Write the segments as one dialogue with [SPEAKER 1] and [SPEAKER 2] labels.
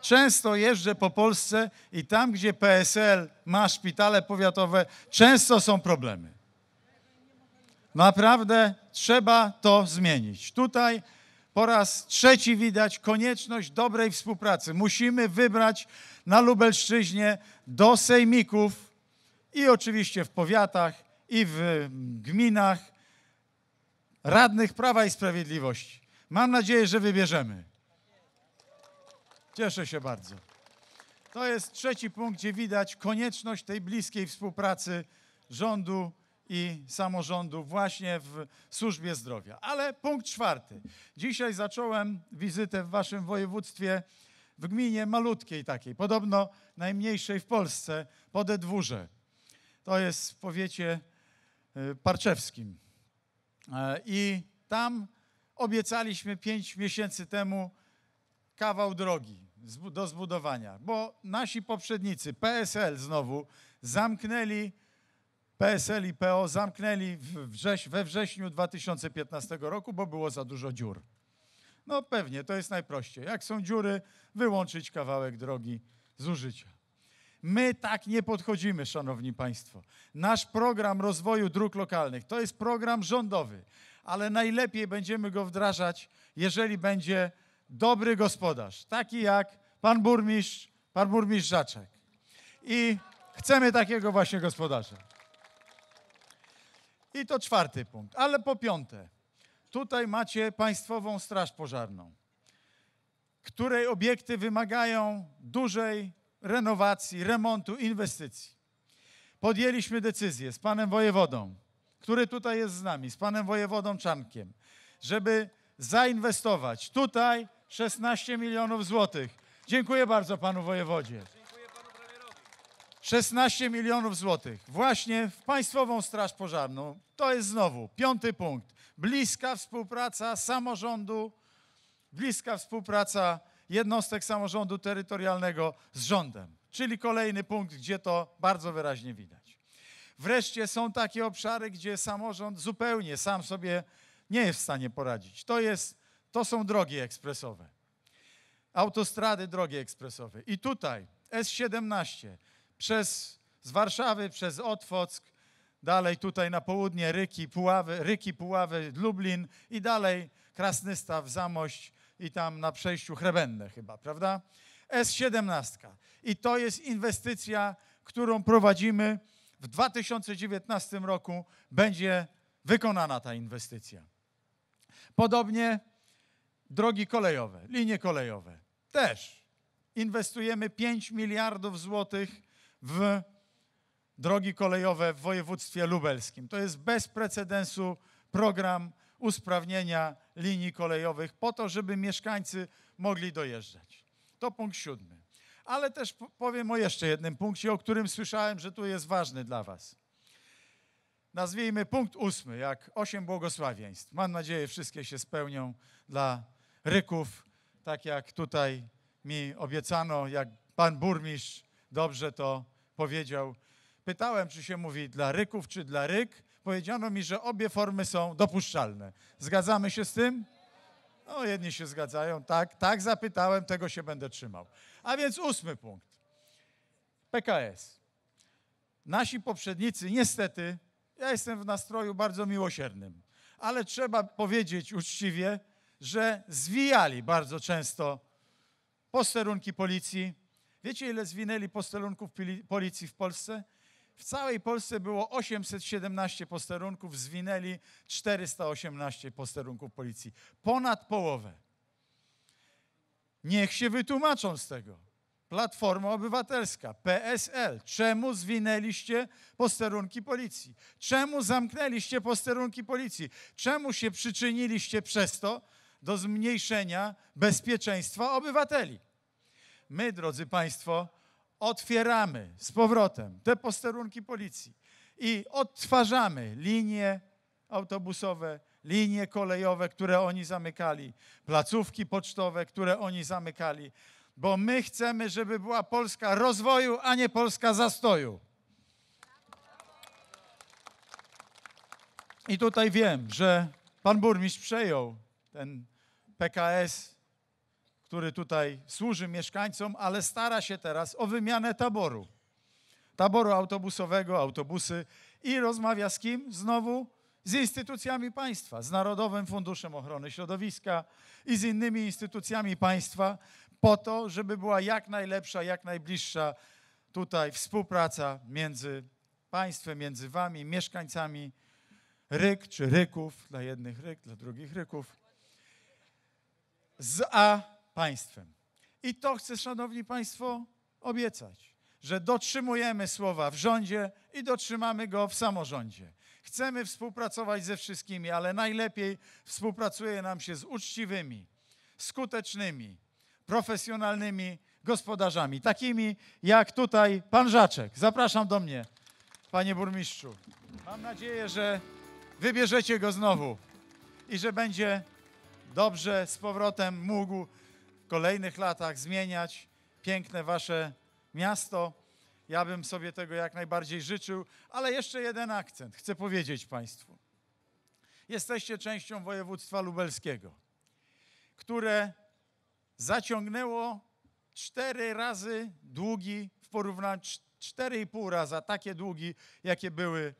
[SPEAKER 1] Często jeżdżę po Polsce i tam, gdzie PSL ma szpitale powiatowe, często są problemy. Naprawdę trzeba to zmienić. Tutaj po raz trzeci widać konieczność dobrej współpracy. Musimy wybrać na Lubelszczyźnie do sejmików i oczywiście w powiatach i w mm, gminach radnych Prawa i Sprawiedliwości. Mam nadzieję, że wybierzemy. Cieszę się bardzo. To jest trzeci punkt, gdzie widać konieczność tej bliskiej współpracy rządu i samorządu właśnie w służbie zdrowia. Ale punkt czwarty. Dzisiaj zacząłem wizytę w waszym województwie w gminie malutkiej takiej, podobno najmniejszej w Polsce, Podedwórze. To jest w powiecie y, parczewskim. E, I tam obiecaliśmy pięć miesięcy temu kawał drogi do zbudowania, bo nasi poprzednicy, PSL znowu, zamknęli, PSL i PO zamknęli wrześ, we wrześniu 2015 roku, bo było za dużo dziur. No pewnie, to jest najprościej. Jak są dziury, wyłączyć kawałek drogi z użycia. My tak nie podchodzimy, szanowni państwo. Nasz program rozwoju dróg lokalnych to jest program rządowy, ale najlepiej będziemy go wdrażać, jeżeli będzie dobry gospodarz, taki jak pan burmistrz, pan burmistrz Rzaczek. I chcemy takiego właśnie gospodarza. I to czwarty punkt. Ale po piąte, tutaj macie Państwową Straż Pożarną, której obiekty wymagają dużej renowacji, remontu, inwestycji. Podjęliśmy decyzję z panem wojewodą, który tutaj jest z nami, z panem wojewodą Czankiem, żeby zainwestować tutaj 16 milionów złotych. Dziękuję bardzo panu wojewodzie. 16 milionów złotych właśnie w Państwową Straż Pożarną. To jest znowu piąty punkt. Bliska współpraca samorządu, bliska współpraca jednostek samorządu terytorialnego z rządem. Czyli kolejny punkt, gdzie to bardzo wyraźnie widać. Wreszcie są takie obszary, gdzie samorząd zupełnie sam sobie nie jest w stanie poradzić. To jest to są drogi ekspresowe. Autostrady, drogi ekspresowe. I tutaj S17 przez z Warszawy przez Otwock, dalej tutaj na południe Ryki, Puławy, Ryki, Puławy, Lublin i dalej Krasnystaw, Zamość i tam na przejściu Chrebenne chyba, prawda? S17. I to jest inwestycja, którą prowadzimy. W 2019 roku będzie wykonana ta inwestycja. Podobnie drogi kolejowe, linie kolejowe. Też inwestujemy 5 miliardów złotych w drogi kolejowe w województwie lubelskim. To jest bez precedensu program usprawnienia linii kolejowych po to, żeby mieszkańcy mogli dojeżdżać. To punkt siódmy. Ale też powiem o jeszcze jednym punkcie, o którym słyszałem, że tu jest ważny dla Was. Nazwijmy punkt ósmy, jak osiem błogosławieństw. Mam nadzieję, wszystkie się spełnią dla ryków, tak jak tutaj mi obiecano, jak pan burmistrz dobrze to powiedział. Pytałem, czy się mówi dla ryków, czy dla ryk. Powiedziano mi, że obie formy są dopuszczalne. Zgadzamy się z tym? No, jedni się zgadzają, tak, tak zapytałem, tego się będę trzymał. A więc ósmy punkt. PKS. Nasi poprzednicy, niestety, ja jestem w nastroju bardzo miłosiernym, ale trzeba powiedzieć uczciwie, że zwijali bardzo często posterunki policji. Wiecie, ile zwinęli posterunków policji w Polsce? W całej Polsce było 817 posterunków, zwinęli 418 posterunków policji. Ponad połowę. Niech się wytłumaczą z tego. Platforma Obywatelska, PSL. Czemu zwinęliście posterunki policji? Czemu zamknęliście posterunki policji? Czemu się przyczyniliście przez to do zmniejszenia bezpieczeństwa obywateli. My, drodzy Państwo, otwieramy z powrotem te posterunki policji i odtwarzamy linie autobusowe, linie kolejowe, które oni zamykali, placówki pocztowe, które oni zamykali, bo my chcemy, żeby była Polska rozwoju, a nie Polska zastoju. I tutaj wiem, że pan burmistrz przejął ten PKS, który tutaj służy mieszkańcom, ale stara się teraz o wymianę taboru. Taboru autobusowego, autobusy i rozmawia z kim? Znowu z instytucjami państwa, z Narodowym Funduszem Ochrony Środowiska i z innymi instytucjami państwa po to, żeby była jak najlepsza, jak najbliższa tutaj współpraca między państwem, między wami, mieszkańcami Ryk czy Ryków, dla jednych Ryk, dla drugich Ryków, z A państwem. I to chcę, szanowni państwo, obiecać, że dotrzymujemy słowa w rządzie i dotrzymamy go w samorządzie. Chcemy współpracować ze wszystkimi, ale najlepiej współpracuje nam się z uczciwymi, skutecznymi, profesjonalnymi gospodarzami, takimi jak tutaj pan Żaczek. Zapraszam do mnie, panie burmistrzu. Mam nadzieję, że wybierzecie go znowu i że będzie dobrze z powrotem mógł w kolejnych latach zmieniać piękne wasze miasto. Ja bym sobie tego jak najbardziej życzył, ale jeszcze jeden akcent chcę powiedzieć Państwu. Jesteście częścią województwa lubelskiego, które zaciągnęło cztery razy długi w porównaniu, cztery i pół takie długi, jakie były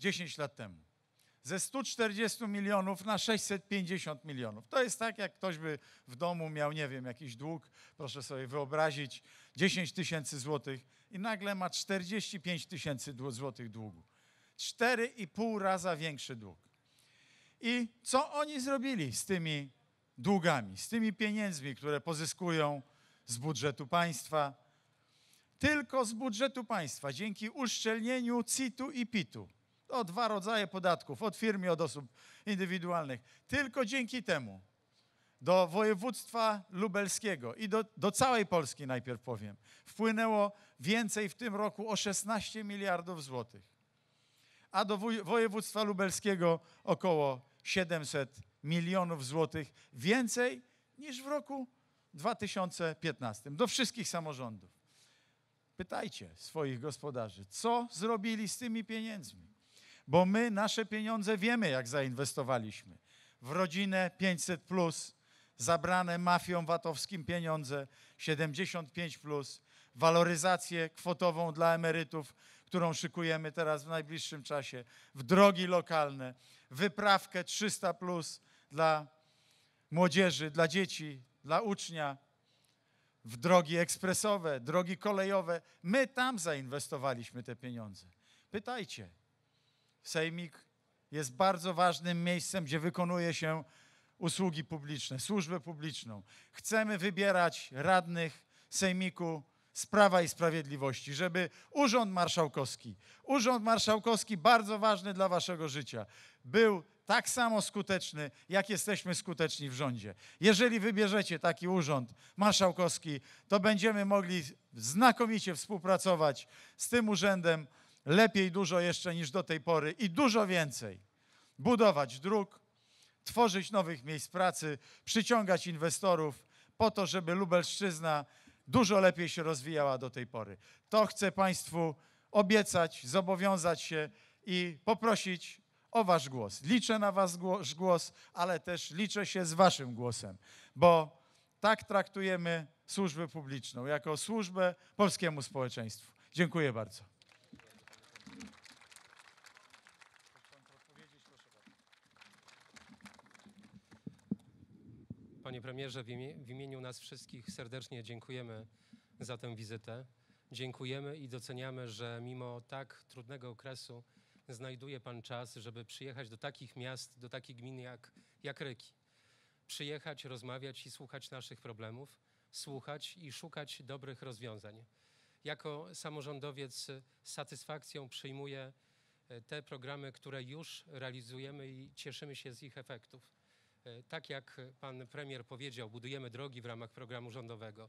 [SPEAKER 1] 10 lat temu ze 140 milionów na 650 milionów. To jest tak, jak ktoś by w domu miał, nie wiem, jakiś dług, proszę sobie wyobrazić, 10 tysięcy złotych i nagle ma 45 tysięcy złotych długu. 4,5 raza większy dług. I co oni zrobili z tymi długami, z tymi pieniędzmi, które pozyskują z budżetu państwa? Tylko z budżetu państwa, dzięki uszczelnieniu CIT-u i PIT-u o dwa rodzaje podatków, od firm i od osób indywidualnych. Tylko dzięki temu do województwa lubelskiego i do, do całej Polski najpierw powiem, wpłynęło więcej w tym roku o 16 miliardów złotych, a do województwa lubelskiego około 700 milionów złotych więcej niż w roku 2015. Do wszystkich samorządów. Pytajcie swoich gospodarzy, co zrobili z tymi pieniędzmi bo my nasze pieniądze wiemy, jak zainwestowaliśmy. W rodzinę 500 plus, zabrane mafią VAT-owskim pieniądze 75 plus, waloryzację kwotową dla emerytów, którą szykujemy teraz w najbliższym czasie, w drogi lokalne, wyprawkę 300 plus dla młodzieży, dla dzieci, dla ucznia, w drogi ekspresowe, drogi kolejowe. My tam zainwestowaliśmy te pieniądze. Pytajcie, Sejmik jest bardzo ważnym miejscem, gdzie wykonuje się usługi publiczne, służbę publiczną. Chcemy wybierać radnych Sejmiku z Prawa i Sprawiedliwości, żeby Urząd Marszałkowski, Urząd Marszałkowski bardzo ważny dla waszego życia, był tak samo skuteczny, jak jesteśmy skuteczni w rządzie. Jeżeli wybierzecie taki urząd marszałkowski, to będziemy mogli znakomicie współpracować z tym urzędem, lepiej dużo jeszcze niż do tej pory i dużo więcej. Budować dróg, tworzyć nowych miejsc pracy, przyciągać inwestorów po to, żeby Lubelszczyzna dużo lepiej się rozwijała do tej pory. To chcę Państwu obiecać, zobowiązać się i poprosić o Wasz głos. Liczę na Wasz głos, ale też liczę się z Waszym głosem, bo tak traktujemy służbę publiczną, jako służbę polskiemu społeczeństwu. Dziękuję bardzo.
[SPEAKER 2] Panie premierze, w, imieniu nas wszystkich serdecznie dziękujemy za tę wizytę. Dziękujemy i doceniamy, że mimo tak trudnego okresu znajduje Pan czas, żeby przyjechać do takich miast, do takich gmin jak, jak Ryki. Przyjechać, rozmawiać i słuchać naszych problemów, słuchać i szukać dobrych rozwiązań. Jako samorządowiec z satysfakcją przyjmuję e, te programy, które już realizujemy i cieszymy się z ich efektów. E, tak jak pan premier powiedział, budujemy drogi w ramach programu rządowego,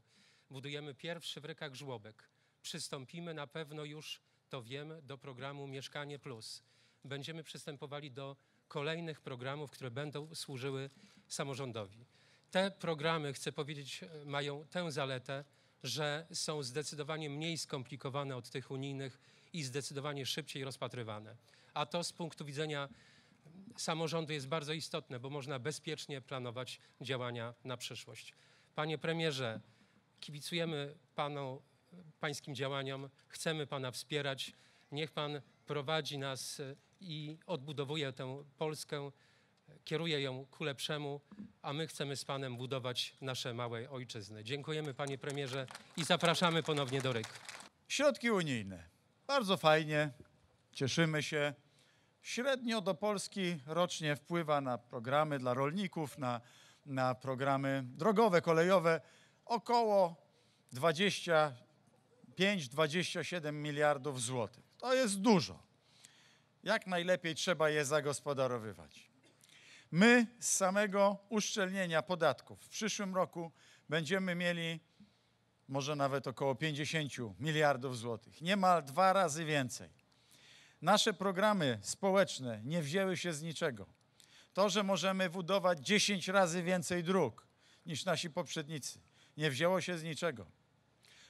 [SPEAKER 2] budujemy pierwszy w rykach żłobek. Przystąpimy na pewno już, to wiem, do programu Mieszkanie Plus. Będziemy przystępowali do kolejnych programów, które będą służyły samorządowi. Te programy, chcę powiedzieć, e, mają tę zaletę, że są zdecydowanie mniej skomplikowane od tych unijnych i zdecydowanie szybciej rozpatrywane. A to z punktu widzenia samorządu jest bardzo istotne, bo można bezpiecznie planować działania na przyszłość. Panie premierze, kibicujemy panu, pańskim działaniom, chcemy pana wspierać. Niech pan prowadzi nas e, i odbudowuje tę Polskę, kieruje ją ku lepszemu, a my chcemy z panem budować nasze małe ojczyzny. Dziękujemy panie premierze i zapraszamy ponownie do RYK. Środki unijne.
[SPEAKER 1] Bardzo fajnie, cieszymy się. Średnio do Polski rocznie wpływa na programy dla rolników, na, na programy drogowe, kolejowe około 25-27 miliardów złotych. To jest dużo. Jak najlepiej trzeba je zagospodarowywać. My z samego uszczelnienia podatków w przyszłym roku będziemy mieli może nawet około 50 miliardów złotych, niemal dwa razy więcej. Nasze programy społeczne nie wzięły się z niczego. To, że możemy budować 10 razy więcej dróg niż nasi poprzednicy, nie wzięło się z niczego.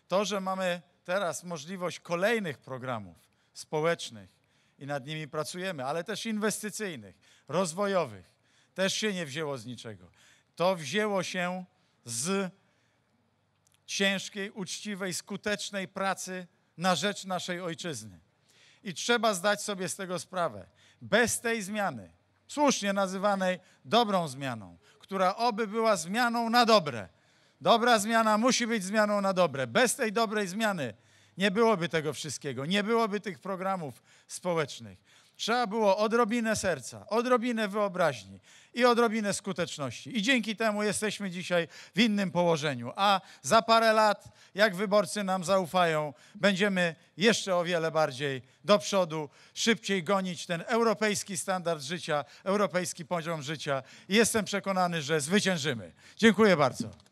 [SPEAKER 1] To, że mamy teraz możliwość kolejnych programów społecznych i nad nimi pracujemy, ale też inwestycyjnych, rozwojowych, też się nie wzięło z niczego. To wzięło się z ciężkiej, uczciwej, skutecznej pracy na rzecz naszej ojczyzny. I trzeba zdać sobie z tego sprawę. Bez tej zmiany, słusznie nazywanej dobrą zmianą, która oby była zmianą na dobre. Dobra zmiana musi być zmianą na dobre. Bez tej dobrej zmiany nie byłoby tego wszystkiego, nie byłoby tych programów społecznych, Trzeba było odrobinę serca, odrobinę wyobraźni i odrobinę skuteczności. I dzięki temu jesteśmy dzisiaj w innym położeniu. A za parę lat, jak wyborcy nam zaufają, będziemy jeszcze o wiele bardziej do przodu, szybciej gonić ten europejski standard życia, europejski poziom życia. I jestem przekonany, że zwyciężymy. Dziękuję bardzo.